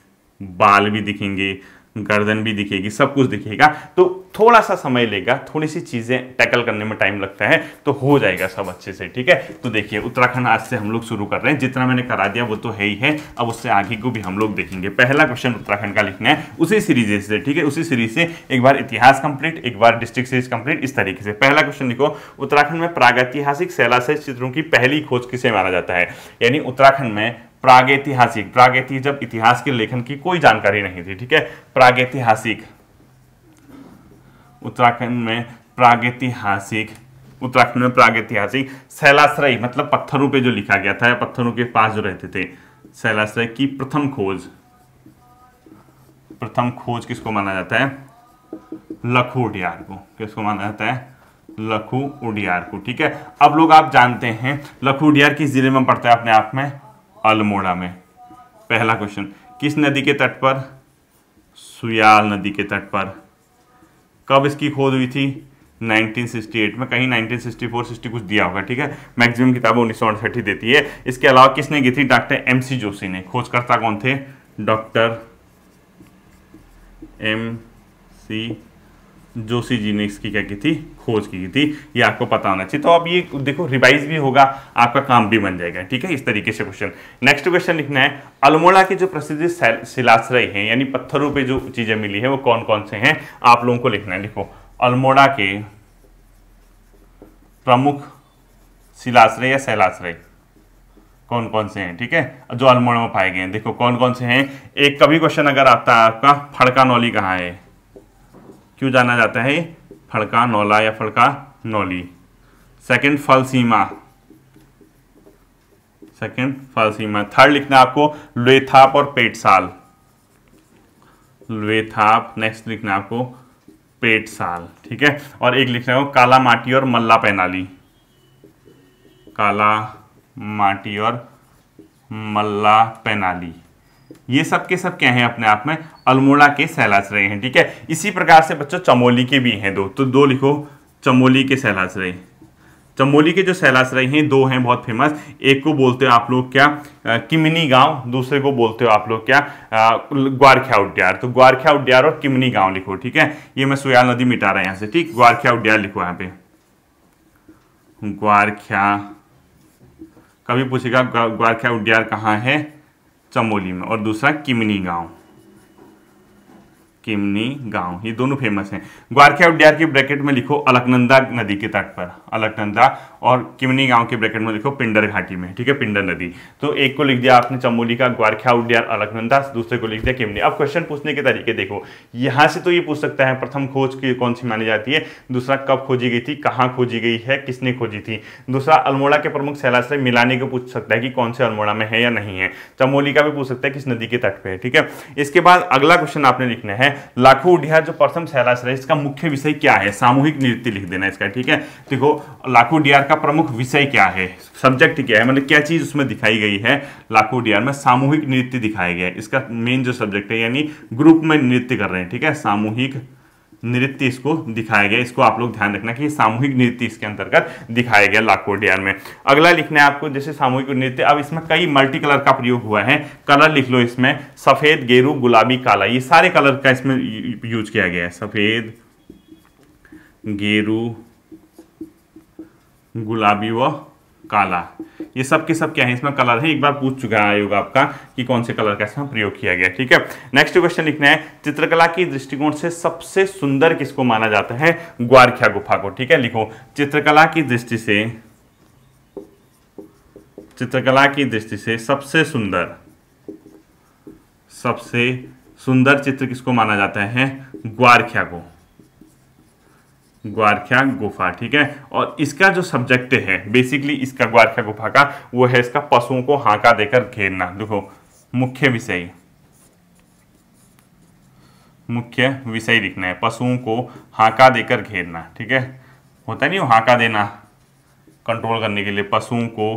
बाल भी दिखेंगे गर्दन भी दिखेगी सब कुछ दिखेगा तो थोड़ा सा समय लेगा थोड़ी सी चीज़ें टैकल करने में टाइम लगता है तो हो जाएगा सब अच्छे से ठीक है तो देखिए उत्तराखंड आज से हम लोग शुरू कर रहे हैं जितना मैंने करा दिया वो तो है ही है अब उससे आगे को भी हम लोग देखेंगे पहला क्वेश्चन उत्तराखंड का लिखना है उसी सीरीज से ठीक है उसी सीरीज से एक बार इतिहास कंप्लीट एक बार डिस्ट्रिक्ट सीरीज कंप्लीट इस तरीके से पहला क्वेश्चन लिखो उत्तराखंड में प्रागैतिहासिक शैलाशय चित्रों की पहली खोज किसे माना जाता है यानी उत्तराखंड में प्रागैतिहासिक प्रागैति जब इतिहास के लेखन की कोई जानकारी नहीं थी ठीक है प्रागैतिहासिक उत्तराखंड में प्रागैतिहासिक उत्तराखंड में प्रागैतिहासिक सैलाश्रय मतलब पत्थरों पे जो लिखा गया था या पत्थरों के पास जो रहते थे सैलाश्रय की प्रथम खोज प्रथम खोज किसको माना जाता है लखु उडियार को किसको माना जाता है लखु उडियार को ठीक है अब लोग आप जानते हैं लखु उडियार किस जिले में पड़ता है अपने आप में अल्मोड़ा में पहला क्वेश्चन किस नदी के तट पर सुयाल नदी के तट पर कब इसकी खोज हुई थी 1968 में कहीं 1964 सिक्सटी कुछ दिया होगा ठीक है मैक्सिमम किताबें उन्नीस सौ देती है इसके अलावा किसने की थी डॉक्टर एम सी जोशी ने खोजकर्ता कौन थे doctor M C Joshi ji ने इसकी क्या की थी खोज की थी ये आपको पता होना चाहिए तो अब ये देखो रिवाइज भी होगा आपका काम भी बन जाएगा ठीक है इस तरीके से क्वेश्चन नेक्स्ट क्वेश्चन लिखना है अल्मोड़ा के जो प्रसिद्ध शिलाश्रय हैं यानी पत्थरों पे जो चीज़ें मिली है वो कौन कौन से हैं आप लोगों को लिखना है लिखो अल्मोड़ा के प्रमुख शिलाश्रय या शैलाश्रय कौन कौन से हैं ठीक है जो अल्मोड़ा में पाए गए हैं देखो कौन कौन से हैं एक कभी क्वेश्चन अगर आता है आपका फड़का नौली कहाँ है क्यों जाना जाता है फड़का नौला या फड़का नौली सेकंड फल सीमा सेकंड फल सीमा थर्ड लिखना है आपको लोथाप और पेटसाल लोथाप नेक्स्ट लिखना है आपको पेटसाल ठीक है और एक लिखना है काला माटी और मल्ला पैनाली काला माटी और मल्ला पैनाली ये सब के सब क्या है अपने आप में अल्मोड़ा के सैलास रहे हैं ठीक है इसी प्रकार से बच्चों चमोली के भी हैं दो तो दो लिखो चमोली के सैलाश्रय रहे चमोली के जो सैलाश्रय हैं दो हैं बहुत फेमस एक को बोलते हो आप लोग क्या किमनी गांव दूसरे को बोलते हो आप लोग क्या ग्वारख्या उद्यार तो ग्वारख्या उद्यार और किमनी गांव लिखो ठीक है ये मैं सुयाल नदी मिटा रहा है यहाँ से ठीक ग्वारख्या उद्यार लिखो यहाँ पे ग्वारख्या कभी पूछेगा ग्वारख्या उद्यार कहाँ है चमोली में और दूसरा किमनी गांव किमनी गांव ये दोनों फेमस हैं ग्वारखे और के ब्रैकेट में लिखो अलकनंदा नदी के तट पर अलकनंदा और किमनी गांव के ब्रैकेट में लिखो पिंडर घाटी में ठीक है पिंडर नदी तो एक को लिख दिया आपने चमोली का ग्वारख्या उड्डियार अलकनंदा दूसरे को लिख दिया किमनी अब क्वेश्चन पूछने के तरीके देखो यहाँ से तो ये पूछ सकता है प्रथम खोज की कौन सी मानी जाती है दूसरा कब खोजी गई थी कहाँ खोजी गई है किसने खोजी थी दूसरा अल्मोड़ा के प्रमुख शैला से मिलाने को पूछ सकता है कि कौन से अल्मोड़ा में है या नहीं है चमोली का भी पूछ सकता है किस नदी के तट पर है ठीक है इसके बाद अगला क्वेश्चन आपने लिखना है लाखू उडियार जो प्रथम शैलाश्रय इसका मुख्य विषय क्या है सामूहिक नृत्य लिख देना इसका ठीक है देखो लाखू डियार का प्रमुख विषय क्या है सब्जेक्ट क्या है मतलब क्या चीज़ उसमें दिखाई गई है लाखो डीआर में सामूहिक नृत्य दिखाया गया है इसका मेन जो सब्जेक्ट है यानी ग्रुप में नृत्य कर रहे हैं ठीक है सामूहिक नृत्य इसको दिखाया गया इसको आप लोग ध्यान रखना कि सामूहिक नृत्य इसके अंतर्गत दिखाया गया लाखो डीआर में अगला लिखना है आपको जैसे सामूहिक नृत्य अब इसमें कई मल्टी कलर का प्रयोग हुआ है कलर लिख लो इसमें सफ़ेद गेरू गुलाबी काला ये सारे कलर का इसमें यूज किया गया है सफ़ेद गेरू गुलाबी व काला ये सब के सब क्या है इसमें कलर है एक बार पूछ चुका है आयोग आपका कि कौन से कलर का इसमें प्रयोग किया गया ठीक है नेक्स्ट क्वेश्चन लिखना है चित्रकला की दृष्टिकोण से सबसे सुंदर किसको माना जाता है ग्वारख्या गुफा को ठीक है लिखो चित्रकला की दृष्टि से चित्रकला की दृष्टि से सबसे सुंदर सबसे सुंदर चित्र किसको माना जाता है ग्वारख्या को ग्वारख्या गुफा ठीक है और इसका जो सब्जेक्ट है बेसिकली इसका ग्वारख्या गुफा का वो है इसका पशुओं को हाका देकर घेरना देखो मुख्य विषय मुख्य विषय लिखना है पशुओं को हाका देकर घेरना ठीक है होता नहीं हाका देना कंट्रोल करने के लिए पशुओं को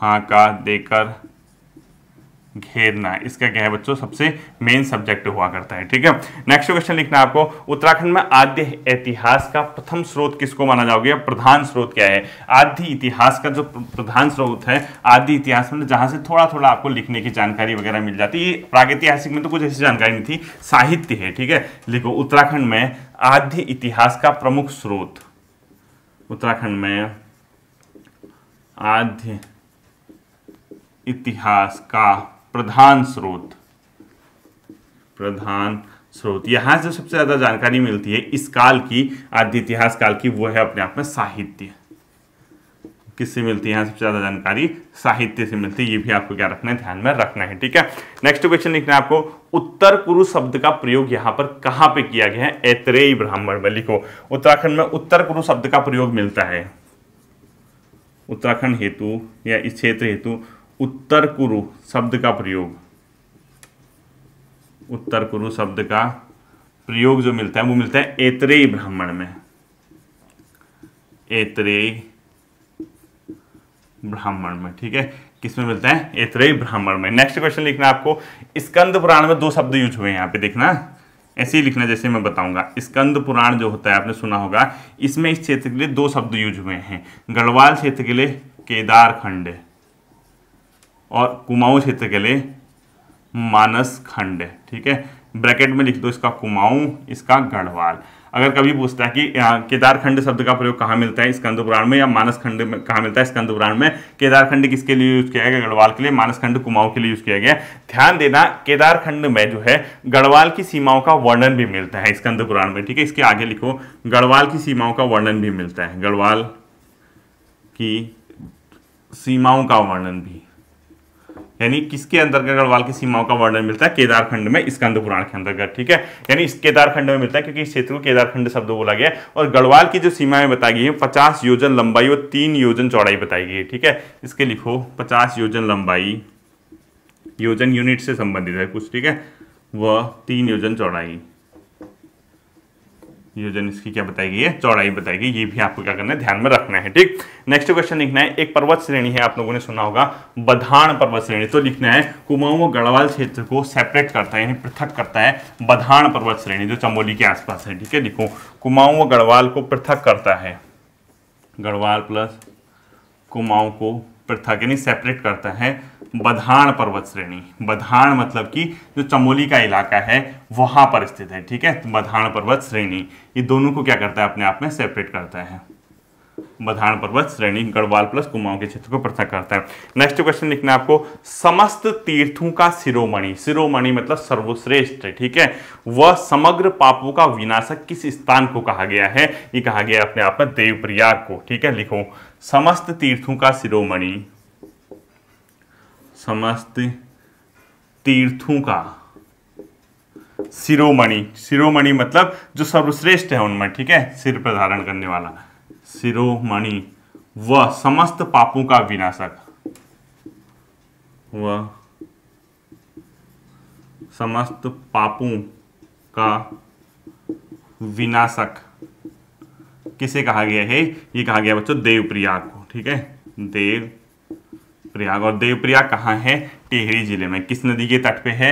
हाका देकर घेरना इसका क्या है बच्चों सबसे मेन सब्जेक्ट हुआ करता है ठीक है नेक्स्ट क्वेश्चन लिखना आपको उत्तराखंड में आद्य इतिहास का प्रथम स्रोत किसको माना जाओगे प्रधान स्रोत क्या है आदि इतिहास का जो प्रधान स्रोत है आदि इतिहास में मतलब जहां से थोड़ा थोड़ा आपको लिखने की जानकारी वगैरह मिल जाती है प्रागैतिहासिक में तो कुछ ऐसी जानकारी नहीं थी साहित्य है ठीक है लिखो उत्तराखंड में आद्य इतिहास का प्रमुख स्रोत उत्तराखंड में आद्य इतिहास का प्रधान स्रोत प्रधान स्रोत यहां से सबसे ज़्यादा जानकारी मिलती है इस काल की आदि इतिहास काल की वो है अपने आप में साहित्य किससे मिलती है सबसे ज़्यादा जानकारी साहित्य से मिलती है ये भी आपको क्या रखना है ध्यान में रखना है ठीक है नेक्स्ट क्वेश्चन लिखना है आपको उत्तर कुरु शब्द का प्रयोग यहां पर कहां पे किया गया है ऐतरेय ब्राह्मण में लिखो उत्तराखंड में उत्तर कुरु शब्द का प्रयोग मिलता है उत्तराखंड हेतु या इस क्षेत्र हेतु उत्तर कुरु शब्द का प्रयोग उत्तर कुरु शब्द का प्रयोग जो मिलता है वो मिलता है ऐतरेय ब्राह्मण में ऐतरेय ब्राह्मण में ठीक है किसमें मिलता है ऐतरेय ब्राह्मण में नेक्स्ट क्वेश्चन लिखना आपको स्कंद पुराण में दो शब्द यूज हुए हैं यहां पे देखना ऐसे ही लिखना जैसे मैं बताऊंगा स्कंद पुराण जो होता है आपने सुना होगा इसमें इस क्षेत्र के लिए दो शब्द यूज हुए हैं गढ़वाल क्षेत्र के लिए केदारखंड और कुमाऊं क्षेत्र के लिए मानस खंड ठीक है ब्रैकेट में लिख दो इसका कुमाऊं इसका गढ़वाल अगर कभी पूछता है कि केदारखंड शब्द का प्रयोग कहाँ मिलता है स्कंद पुराण में या मानस खंड में कहाँ मिलता है स्कंद पुराण में केदारखंड किसके लिए यूज किया गया गढ़वाल के लिए मानस खंड कुमाऊं के लिए यूज किया गया ध्यान देना केदारखंड में जो है गढ़वाल की सीमाओं का वर्णन भी मिलता है स्कंद पुराण में ठीक है इसके आगे लिखो गढ़वाल की सीमाओं का वर्णन भी मिलता है गढ़वाल की सीमाओं का वर्णन भी यानी किसके अंतर्गत गढ़वाल की सीमाओं का वर्णन मिलता है केदारखंड में स्कंद पुराण के अंतर्गत ठीक है यानी इस केदारखंड में मिलता है क्योंकि इस क्षेत्र को केदारखंड शब्द बोला गया और गढ़वाल की जो सीमाएं बताई गई है पचास योजन लंबाई और तीन योजन चौड़ाई बताई गई है ठीक है इसके लिखो पचास योजन लंबाई योजन यूनिट से संबंधित है कुछ ठीक है वह तीन योजन चौड़ाई ये जो इसकी क्या बताई गई है चौड़ाई बताई गई ये भी आपको क्या करना है ध्यान में रखना है ठीक नेक्स्ट क्वेश्चन लिखना है एक पर्वत श्रेणी है आप लोगों ने सुना होगा बधान पर्वत श्रेणी तो लिखना है कुमाऊं गढ़वाल क्षेत्र को सेपरेट करता है यानी पृथक करता है बधान पर्वत श्रेणी जो चमोली के आसपास है ठीक है लिखो कुमाऊं व गढ़वाल को पृथक करता है गढ़वाल प्लस कुमाऊं को पृथक यानी सेपरेट करता है बधाण पर्वत श्रेणी बधाण मतलब कि जो चमोली का इलाका है वहां पर स्थित है ठीक है तो बधाण पर्वत श्रेणी ये दोनों को क्या करता है अपने आप में सेपरेट करता है बधाण पर्वत श्रेणी गढ़वाल प्लस कुमाऊं के क्षेत्र को पृथक करता है नेक्स्ट क्वेश्चन लिखना है आपको समस्त तीर्थों का शिरोमणि शिरोमणि मतलब सर्वश्रेष्ठ ठीक है वह समग्र पापों का विनाशक किस स्थान को कहा गया है ये कहा गया अपने आप में देवप्रयाग को ठीक है लिखो समस्त तीर्थों का शिरोमणि समस्त तीर्थों का शिरोमणि शिरोमणि मतलब जो सर्वश्रेष्ठ है उनमें ठीक है सिर पर धारण करने वाला शिरोमणि वह समस्त पापों का विनाशक वह समस्त पापों का विनाशक किसे कहा गया है ये कहा गया बच्चों देवप्रिया को ठीक है देव देवप्रयाग और देवप्रयाग कहाँ है टिहरी जिले में किस नदी के तट पे है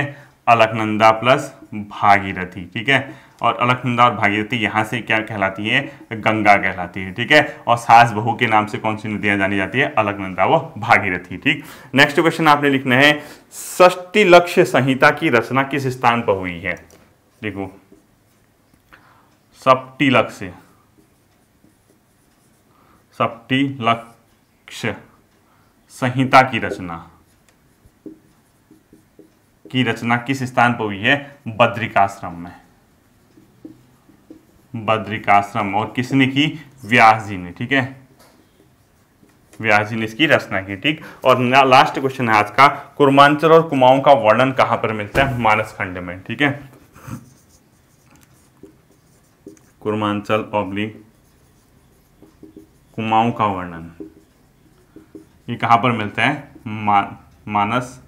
अलकनंदा प्लस भागीरथी ठीक है और अलकनंदा और भागीरथी यहाँ से क्या कहलाती है गंगा कहलाती है ठीक है और सास बहू के नाम से कौन सी नदियाँ जानी जाती है अलकनंदा व भागीरथी ठीक नेक्स्ट क्वेश्चन आपने लिखना है सष्टी लक्ष्य संहिता की रचना किस स्थान पर हुई है देखो सप्टी लक्ष्य सप्टी लक्ष्य संहिता की रचना की रचना किस स्थान पर हुई है बद्रिकाश्रम में बद्रिकाश्रम और किसने की व्यास जी ने ठीक है व्यास जी ने इसकी रचना की ठीक और लास्ट क्वेश्चन है आज का कुर्मांचल और कुमाऊं का वर्णन कहां पर मिलता है मानस खंड में ठीक है कुर्मांचल ऑब्लिक कुमाऊं का वर्णन ये कहाँ पर मिलते हैं मा, मानस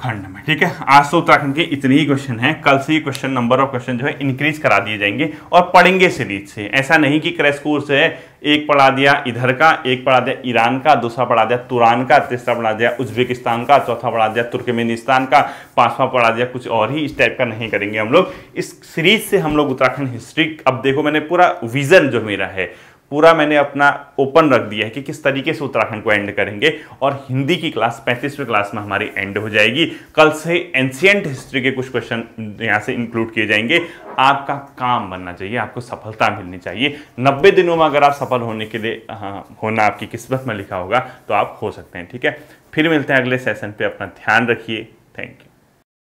खंड में ठीक है आज तो उत्तराखंड के इतने ही क्वेश्चन हैं कल से ही क्वेश्चन नंबर ऑफ क्वेश्चन जो है इंक्रीज करा दिए जाएंगे और पढ़ेंगे सीरीज से ऐसा नहीं कि क्रैश कोर्स है एक पढ़ा दिया इधर का एक पढ़ा दिया ईरान का दूसरा पढ़ा दिया तुरान का तीसरा पढ़ा दिया उज्बेकिस्तान का चौथा पढ़ा दिया तुर्कमेनिस्तान का पांचवा पढ़ा दिया कुछ और ही इस टाइप का नहीं करेंगे हम लोग इस सीरीज से हम लोग उत्तराखंड हिस्ट्री अब देखो मैंने पूरा विजन जो मेरा है पूरा मैंने अपना ओपन रख दिया है कि किस तरीके से उत्तराखंड को एंड करेंगे और हिंदी की क्लास पैंतीसवीं क्लास में हमारी एंड हो जाएगी कल से एंशियंट हिस्ट्री के कुछ क्वेश्चन यहाँ से इंक्लूड किए जाएंगे आपका काम बनना चाहिए आपको सफलता मिलनी चाहिए नब्बे दिनों में अगर आप सफल होने के लिए हाँ, होना आपकी किस्मत में लिखा होगा तो आप हो सकते हैं ठीक है फिर मिलते हैं अगले सेशन पर अपना ध्यान रखिए थैंक यू